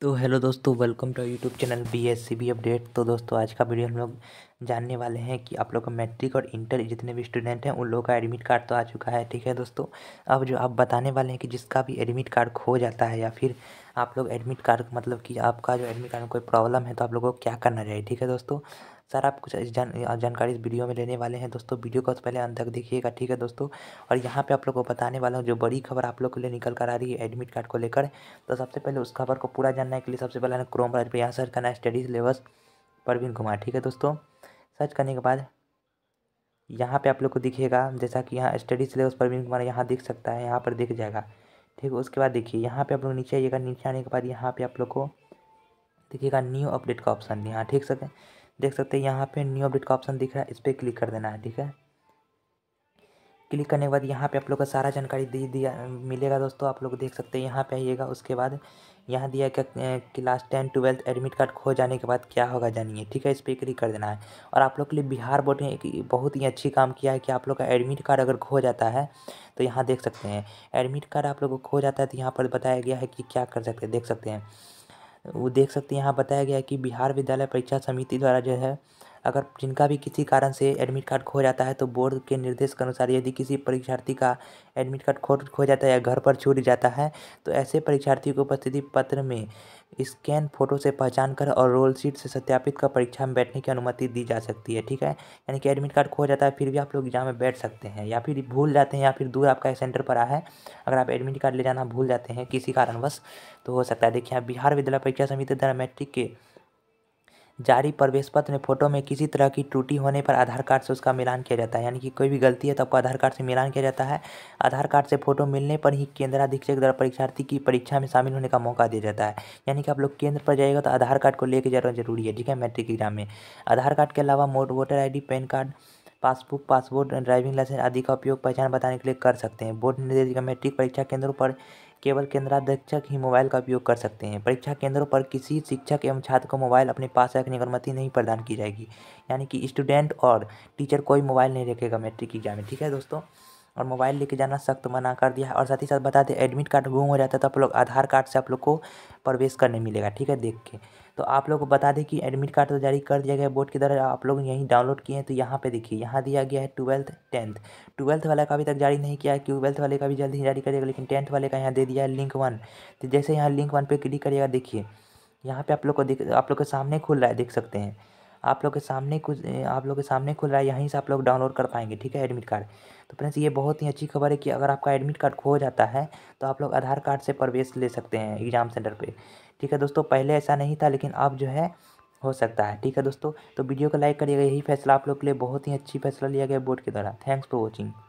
तो हेलो दोस्तों welcome to YouTube channel B S C B update तो दोस्तों आज का वीडियो हम लोग जानने वाले हैं कि आप लोग का मैट्रिक और इंटर जितने भी स्टूडेंट हैं उन लोगों का एडमिट कार्ड तो आ चुका है ठीक है दोस्तों अब जो आप बताने वाले हैं कि जिसका भी एडमिट कार्ड खो जाता है या फिर आप लोग एडमिट कार्ड मतलब कि आपका जो एडमिट कार्ड में कोई प्रॉब्लम है तो आप लोगों को क्या करना चाहिए ठीक है दोस्तों सारा आप कुछ जान जानकारी इस वीडियो में लेने वाले हैं दोस्तों वीडियो को पहले अंत तक देखिएगा ठीक है दोस्तों और यहाँ पे आप लोग को बताने वाला हूँ जो बड़ी खबर आप लोग के लिए निकल कर आ रही है एडमिट कार्ड को लेकर तो सबसे पहले उस खबर को पूरा जानने के लिए सबसे पहले क्रोम पर यहाँ सर्च करना है स्टडी सिलेबस परवीन कुमार ठीक है दोस्तों सर्च करने के बाद यहाँ पर आप लोग को दिखेगा जैसा कि यहाँ स्टडी सिलेबस परवीन कुमार यहाँ दिख सकता है यहाँ पर दिख जाएगा ठीक है उसके बाद देखिए यहाँ पे आप लोग नीचे आइएगा नीचे आने के बाद यहाँ पे आप लोग को देखिएगा न्यू अपडेट का ऑप्शन यहाँ ठीक सर देख सकते हैं यहाँ पे न्यू अपडेट का ऑप्शन दिख रहा है इस पर क्लिक कर देना है ठीक है क्लिक करने के बाद यहाँ पे आप लोग का सारा जानकारी दे दिया मिलेगा दोस्तों आप लोग देख सकते हैं यहाँ पे आइएगा उसके बाद यहाँ दिया क्या class ten twelfth admit card खो जाने के बाद क्या होगा जानिए ठीक है इस पर क्लिक कर देना है और आप लोग के लिए बिहार बोर्ड ने एक बहुत ही अच्छी काम किया है कि आप लोग का एडमिट कार्ड अगर खो जाता है तो यहाँ देख सकते हैं एडमिट कार्ड आप लोग को खो जाता है तो यहाँ पर बताया गया है कि क्या कर सकते हैं देख सकते हैं वो देख सकते हैं यहाँ बताया गया है कि बिहार विद्यालय परीक्षा समिति द्वारा जो है अगर जिनका भी किसी कारण से एडमिट कार्ड खो जाता है तो बोर्ड के निर्देश के अनुसार यदि किसी परीक्षार्थी का एडमिट कार्ड खो खो जाता है या घर पर छूट जाता है तो ऐसे परीक्षार्थी को उपस्थिति पत्र में स्कैन फोटो से पहचान कर और रोल शीट से सत्यापित कर परीक्षा में बैठने की अनुमति दी जा सकती है ठीक है यानी कि एडमिट कार्ड खो जाता है फिर भी आप लोग एग्जाम में बैठ सकते हैं या फिर भूल जाते हैं या फिर दूर आपका सेंटर पर आए है अगर आप एडमिट कार्ड ले जाना भूल जाते हैं किसी कारणवश तो हो सकता है देखिए बिहार विद्यालय परीक्षा समिति द्वारा मैट्रिक के जारी प्रवेश पत्र में फ़ोटो में किसी तरह की त्रुटि होने पर आधार कार्ड से उसका मिलान किया जाता है यानी कि कोई भी गलती है तो आपको आधार कार्ड से मिलान किया जाता है आधार कार्ड से फ़ोटो मिलने पर ही केंद्राधीक्षक द्वारा परीक्षार्थी की परीक्षा में शामिल होने का मौका दिया जाता है यानी कि आप लोग केंद्र पर जाएगा तो आधार कार्ड को लेकर जाना जरूरी है ठीक है मैट्रिक एग्जाम में आधार कार्ड के अलावा मोट voter I PAN card passbook passport driving licence आदि का उपयोग पहचान बताने के लिए कर सकते हैं बोर्ड निर्देशिका मैट्रिक परीक्षा केंद्रों पर केवल केंद्राध्यक्ष ही मोबाइल का उपयोग कर सकते हैं परीक्षा केंद्रों पर किसी शिक्षक एवं छात्र को मोबाइल अपने पास रखने की अनुमति नहीं प्रदान की जाएगी यानी कि स्टूडेंट और टीचर कोई मोबाइल नहीं रखेगा मैट्रिक एग्जाम में ठीक है दोस्तों और मोबाइल लेके जाना सख्त मना कर दिया है और साथ ही साथ बता दें एडमिट कार्ड गुम हो जाता है तो आप लोग आधार कार्ड से आप लोग को प्रवेश करने मिलेगा ठीक है देख के तो आप लोग को बता दें कि एडमिट कार्ड तो जारी कर दिया गया बोर्ड की तरह आप लोग यहीं डाउनलोड किए हैं तो यहाँ पे देखिए यहाँ दिया गया है ट्वेल्थ टेंथ ट्वेल्थ वाले का अभी तक जारी नहीं किया है ट्वेल्थ वाले का भी जल्द ही जारी करेगा लेकिन टेंथ वाले का यहाँ दे दिया है लिंक वन तो जैसे यहाँ लिंक वन पर क्लिक करिएगा देखिए यहाँ पर आप लोग को देख आप लोग के सामने खुल रहा है देख सकते हैं आप लोग के सामने कुछ आप लोग के सामने खुल रहा है यहीं से आप लोग डाउनलोड कर पाएंगे ठीक है एडमिट कार्ड तो फ्रेंड्स ये बहुत ही अच्छी खबर है कि अगर आपका एडमिट कार्ड खो जाता है तो आप लोग आधार कार्ड से प्रवेश ले सकते हैं एग्ज़ाम सेंटर पर ठीक है दोस्तों पहले ऐसा नहीं था लेकिन अब जो है हो सकता है ठीक है दोस्तों तो वीडियो को लाइक करिएगा यही फैसला आप लोग के लिए बहुत ही अच्छी फैसला लिया गया बोर्ड के द्वारा थैंक्स फॉर वॉचिंग